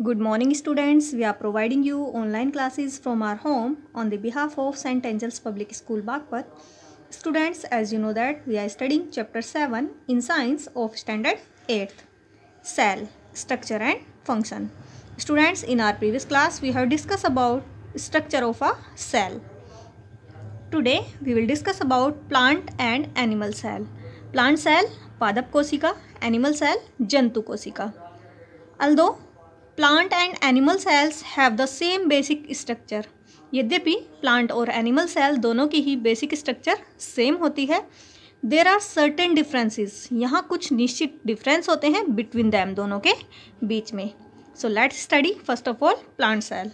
Good morning students. We are providing you online classes from our home on the behalf of St. Angel's Public School Bagpat. Students, as you know that we are studying chapter 7 in science of standard 8th. Cell, structure and function. Students, in our previous class we have discussed about structure of a cell. Today we will discuss about plant and animal cell. Plant cell, padap kosika. animal cell, jantu kosika. Although plant and animal cells have the same basic structure यद्यपि plant और animal cell दोनों की ही basic structure same होती है there are certain differences यहाँ कुछ निश्चित difference होते हैं बिटवीन दैम दोनों के बीच में so let's study first of all plant cell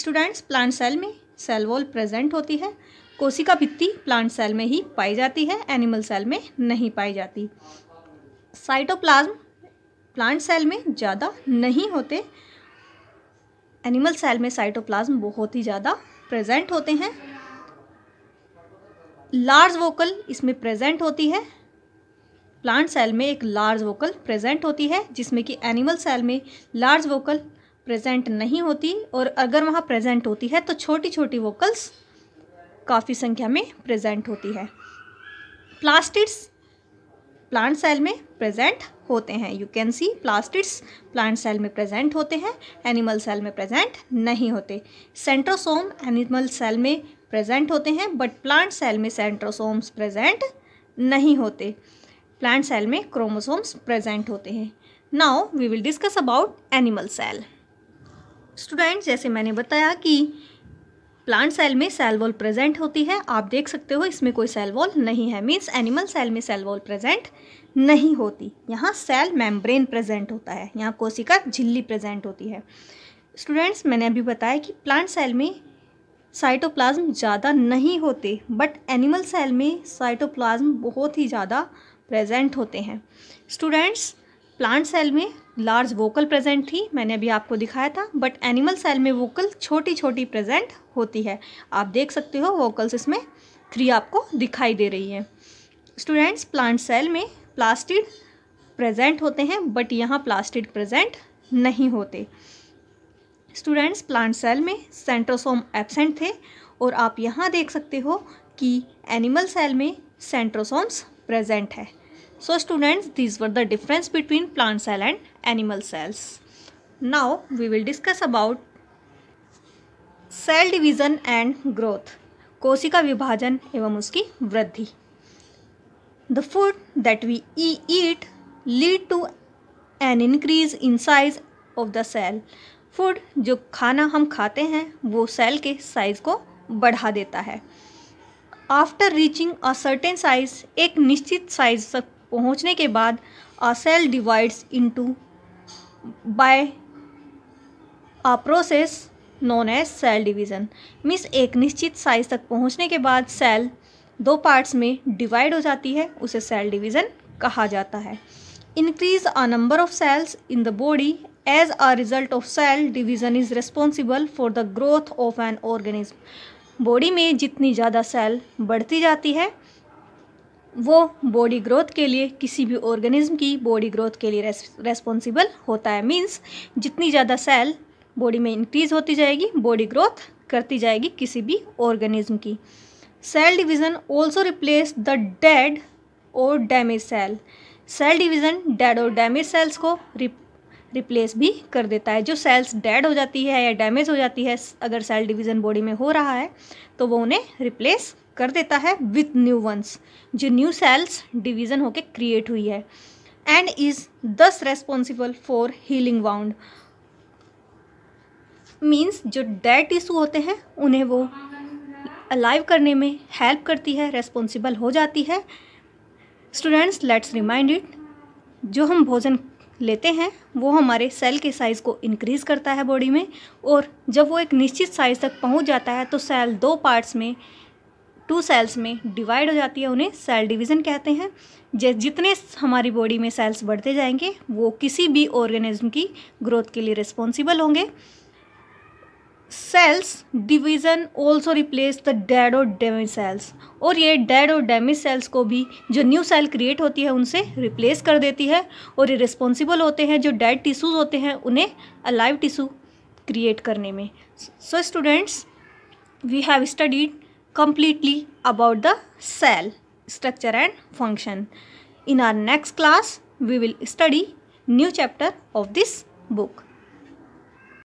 students plant cell में सेल वॉल प्रेजेंट होती है कोशिका भित्ति प्लांट सेल में ही पाई जाती है एनिमल सेल में नहीं पाई जाती साइटोप्लाज्म प्लांट सेल में ज़्यादा नहीं होते एनिमल सेल में साइटोप्लाज्म बहुत ही ज़्यादा प्रेजेंट होते हैं लार्ज वोकल इसमें प्रेजेंट होती है प्लांट सेल में एक लार्ज वोकल प्रेजेंट होती है जिसमें कि एनिमल सेल में लार्ज वोकल प्रेजेंट नहीं होती और अगर वहाँ प्रेजेंट होती है तो छोटी छोटी वोकल्स काफ़ी संख्या में प्रेजेंट होती है प्लास्टिड्स प्लांट सेल में प्रेजेंट होते हैं you can see plastids plant cell में प्रेजेंट होते हैं एनिमल सेल में प्रेजेंट नहीं होते सेंट्रोसोम एनिमल सेल में प्रेजेंट होते हैं बट प्लांट सेल में सेंट्रोसोम्स प्रेजेंट नहीं होते प्लांट सेल में क्रोमोसोम्स प्रेजेंट होते हैं now we will discuss about animal cell student जैसे मैंने बताया कि प्लांट सेल में सेल वॉल प्रेजेंट होती है आप देख सकते हो इसमें कोई सेल वॉल नहीं है मीन्स एनिमल सेल में सेल वॉल प्रेजेंट नहीं होती यहाँ सेल मेम्ब्रेन प्रेजेंट होता है यहाँ कोशिका झिल्ली प्रेजेंट होती है स्टूडेंट्स मैंने अभी बताया कि प्लांट सेल में साइटोप्लाज्म ज़्यादा नहीं होते बट एनिमल सेल में साइटोप्लाज्म बहुत ही ज़्यादा प्रेजेंट होते हैं स्टूडेंट्स प्लांट सेल में लार्ज वोकल प्रेजेंट थी मैंने अभी आपको दिखाया था बट एनिमल सेल में वोकल छोटी छोटी प्रेजेंट होती है आप देख सकते हो वोकल्स इसमें थ्री आपको दिखाई दे रही है स्टूडेंट्स प्लांट सेल में प्लास्टिड प्रेजेंट होते हैं बट यहाँ प्लास्टिड प्रेजेंट नहीं होते स्टूडेंट्स प्लांट सेल में सेंट्रोसोम एबसेंट थे और आप यहाँ देख सकते हो कि एनिमल सेल में सेंट्रोसोम्स प्रेजेंट है So students, these were the difference between plant cell and animal cells. Now we will discuss about cell division and growth कोशिका विभाजन एवं उसकी वृद्धि the food that we eat lead to an increase in size of the cell food जो खाना हम खाते हैं वो सेल के साइज़ को बढ़ा देता है after reaching a certain size एक निश्चित साइज तक पहुंचने के बाद a cell divides into by a process known as cell division means एक निश्चित साइज तक पहुंचने के बाद सेल दो पार्ट्स में डिवाइड हो जाती है उसे सेल डिवीज़न कहा जाता है increase a number of cells in the body as a result of cell division is responsible for the growth of an organism body में जितनी ज़्यादा सेल बढ़ती जाती है वो बॉडी ग्रोथ के लिए किसी भी ऑर्गेनिज्म की बॉडी ग्रोथ के लिए रेस्पॉन्सिबल होता है मींस जितनी ज़्यादा सेल बॉडी में इंक्रीज होती जाएगी बॉडी ग्रोथ करती जाएगी किसी भी ऑर्गेनिज्म की cell division also replace the dead और damage cell cell division dead और डैमेज सेल्स को रिप्लेस भी कर देता है जो सेल्स डेड हो जाती है या डैमेज हो जाती है अगर सेल डिवीज़न बॉडी में हो रहा है तो वो उन्हें रिप्लेस कर देता है विथ न्यू वंस जो न्यू सेल्स डिवीज़न होकर क्रिएट हुई है and is this responsible for healing wound means जो डेड टिश्यू होते हैं उन्हें वो अलाइव करने में हेल्प करती है रेस्पॉन्सिबल हो जाती है स्टूडेंट्स लेट्स रिमाइंड इट जो हम भोजन लेते हैं वो हमारे सेल के साइज़ को इंक्रीज़ करता है बॉडी में और जब वो एक निश्चित साइज़ तक पहुंच जाता है तो सेल दो पार्ट्स में टू सेल्स में डिवाइड हो जाती है उन्हें सेल डिवीज़न कहते हैं जितने हमारी बॉडी में सेल्स बढ़ते जाएंगे वो किसी भी ऑर्गेनिज्म की ग्रोथ के लिए रिस्पॉन्सिबल होंगे cells division also replace the dead और डैमेज सेल्स और ये डेड और डैमेज सेल्स को भी जो न्यू सेल क्रिएट होती है उनसे रिप्लेस कर देती है और ये रिस्पॉन्सिबल होते हैं जो डेड टिश्यूज़ होते हैं उन्हें अलाइव टिश्यू क्रिएट करने में so students we have studied completely about the cell structure and function. In our next class, we will study new chapter of this book.